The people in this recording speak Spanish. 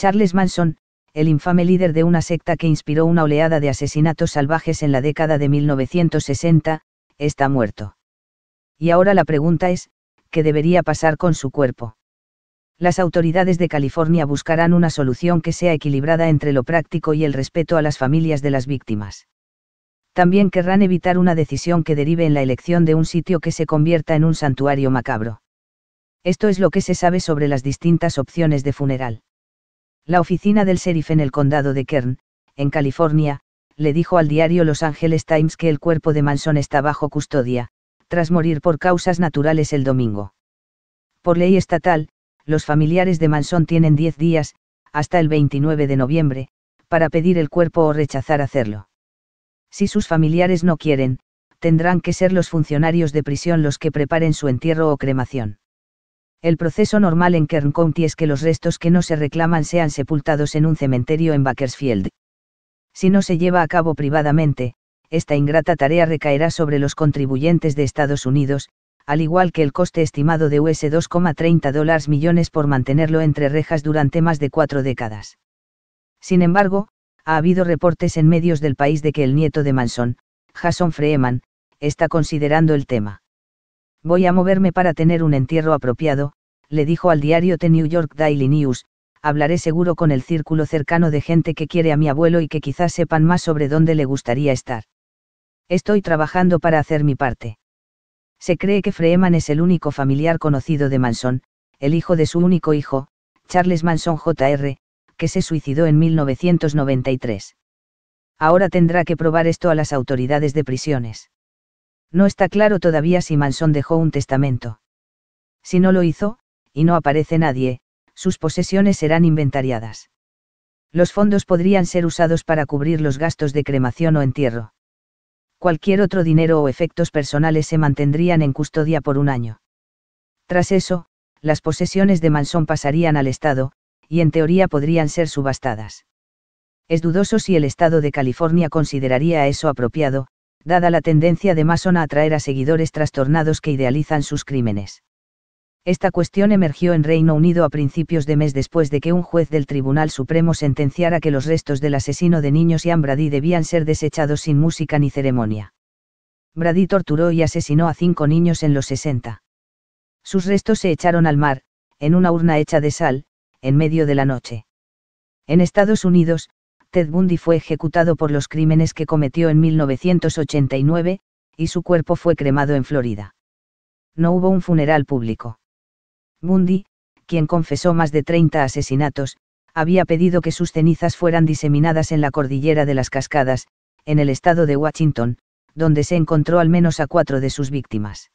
Charles Manson, el infame líder de una secta que inspiró una oleada de asesinatos salvajes en la década de 1960, está muerto. Y ahora la pregunta es, ¿qué debería pasar con su cuerpo? Las autoridades de California buscarán una solución que sea equilibrada entre lo práctico y el respeto a las familias de las víctimas. También querrán evitar una decisión que derive en la elección de un sitio que se convierta en un santuario macabro. Esto es lo que se sabe sobre las distintas opciones de funeral. La oficina del sheriff en el condado de Kern, en California, le dijo al diario Los Angeles Times que el cuerpo de Manson está bajo custodia, tras morir por causas naturales el domingo. Por ley estatal, los familiares de Manson tienen 10 días, hasta el 29 de noviembre, para pedir el cuerpo o rechazar hacerlo. Si sus familiares no quieren, tendrán que ser los funcionarios de prisión los que preparen su entierro o cremación. El proceso normal en Kern County es que los restos que no se reclaman sean sepultados en un cementerio en Bakersfield. Si no se lleva a cabo privadamente, esta ingrata tarea recaerá sobre los contribuyentes de Estados Unidos, al igual que el coste estimado de US$2,30 millones por mantenerlo entre rejas durante más de cuatro décadas. Sin embargo, ha habido reportes en medios del país de que el nieto de Manson, Jason Freeman, está considerando el tema. Voy a moverme para tener un entierro apropiado, le dijo al diario The New York Daily News, hablaré seguro con el círculo cercano de gente que quiere a mi abuelo y que quizás sepan más sobre dónde le gustaría estar. Estoy trabajando para hacer mi parte. Se cree que Freeman es el único familiar conocido de Manson, el hijo de su único hijo, Charles Manson Jr., que se suicidó en 1993. Ahora tendrá que probar esto a las autoridades de prisiones. No está claro todavía si Manson dejó un testamento. Si no lo hizo, y no aparece nadie, sus posesiones serán inventariadas. Los fondos podrían ser usados para cubrir los gastos de cremación o entierro. Cualquier otro dinero o efectos personales se mantendrían en custodia por un año. Tras eso, las posesiones de Manson pasarían al Estado, y en teoría podrían ser subastadas. Es dudoso si el Estado de California consideraría eso apropiado, dada la tendencia de Mason a atraer a seguidores trastornados que idealizan sus crímenes. Esta cuestión emergió en Reino Unido a principios de mes después de que un juez del Tribunal Supremo sentenciara que los restos del asesino de niños Ian Brady debían ser desechados sin música ni ceremonia. Brady torturó y asesinó a cinco niños en los 60. Sus restos se echaron al mar, en una urna hecha de sal, en medio de la noche. En Estados Unidos, Ted Bundy fue ejecutado por los crímenes que cometió en 1989, y su cuerpo fue cremado en Florida. No hubo un funeral público. Mundi, quien confesó más de 30 asesinatos, había pedido que sus cenizas fueran diseminadas en la cordillera de las cascadas, en el estado de Washington, donde se encontró al menos a cuatro de sus víctimas.